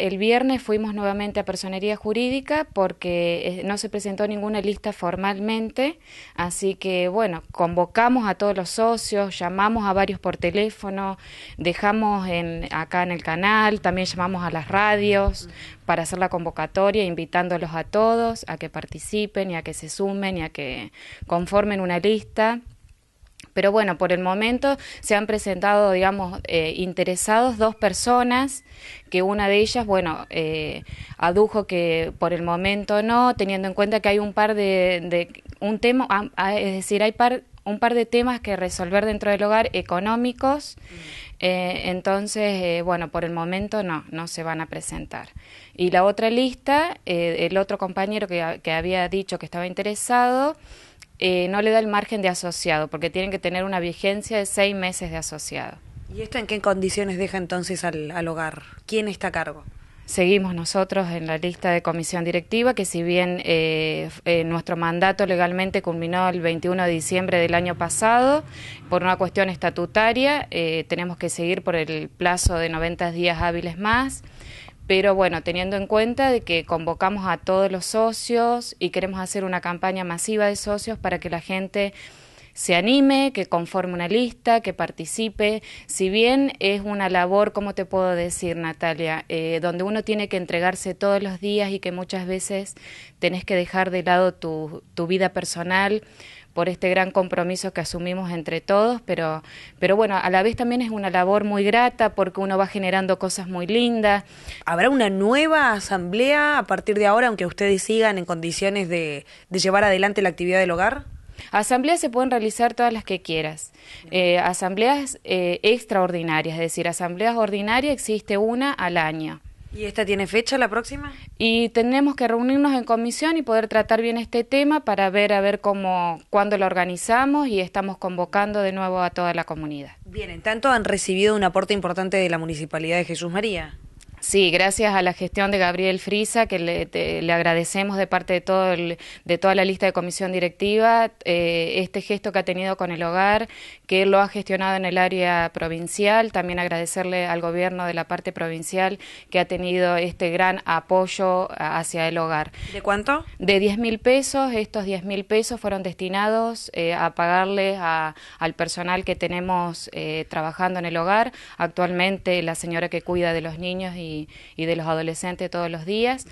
El viernes fuimos nuevamente a Personería Jurídica porque eh, no se presentó ninguna lista formalmente, así que bueno, convocamos a todos los socios, llamamos a varios por teléfono, dejamos en, acá en el canal, también llamamos a las radios para hacer la convocatoria, invitándolos a todos a que participen y a que se sumen y a que conformen una lista. Pero bueno, por el momento se han presentado, digamos, eh, interesados dos personas, que una de ellas, bueno, eh, adujo que por el momento no, teniendo en cuenta que hay un par de, un tema, ah, ah, es decir, hay un par de temas que resolver dentro del hogar económicos. Mm. Eh, entonces, bueno, por el momento no, no se van a presentar. Y la otra lista, el otro compañero que había dicho que estaba interesado, eh, no le da el margen de asociado, porque tienen que tener una vigencia de seis meses de asociado. ¿Y esto en qué condiciones deja entonces al, hogar? ¿Quién está a cargo? Seguimos nosotros en la lista de comisión directiva, que si bien eh, eh, nuestro mandato legalmente culminó el 21 de diciembre del año pasado, por una cuestión estatutaria, tenemos que seguir por el plazo de 90 días hábiles más pero bueno, teniendo en cuenta de que convocamos a todos los socios y queremos hacer una campaña masiva de socios para que la gente se anime, que conforme una lista, que participe. Si bien es una labor, como te puedo decir, Natalia, eh, donde uno tiene que entregarse todos los días y que muchas veces tenés que dejar de lado tu vida personal, por este gran compromiso que asumimos entre todos, pero, pero bueno, a la vez también es una labor muy grata porque uno va generando cosas muy lindas. ¿Habrá una nueva asamblea a partir de ahora, aunque ustedes sigan en condiciones de, llevar adelante la actividad del hogar? Asambleas se pueden realizar todas las que quieras. Eh, asambleas eh, extraordinarias, es decir, asambleas ordinarias existe una al año. ¿Y esta tiene fecha la próxima? Y tenemos que reunirnos en comisión y poder tratar bien este tema para ver a ver cómo cuándo lo organizamos y estamos convocando de nuevo a toda la comunidad. Bien, en tanto han recibido un aporte importante de la Municipalidad de Jesús María. Sí, gracias a la gestión de Gabriel Frisa, que le, agradecemos de parte de, todo de toda la lista de comisión directiva, eh, este gesto que ha tenido con el hogar, que lo ha gestionado en el área provincial. También agradecerle al gobierno de la parte provincial que ha tenido este gran apoyo hacia el hogar. ¿De cuánto? De 10 mil pesos. Estos 10 mil pesos fueron destinados eh, a pagarle a, al personal que tenemos eh, trabajando en el hogar. Actualmente la señora que cuida de los niños y y, de los adolescentes todos los días.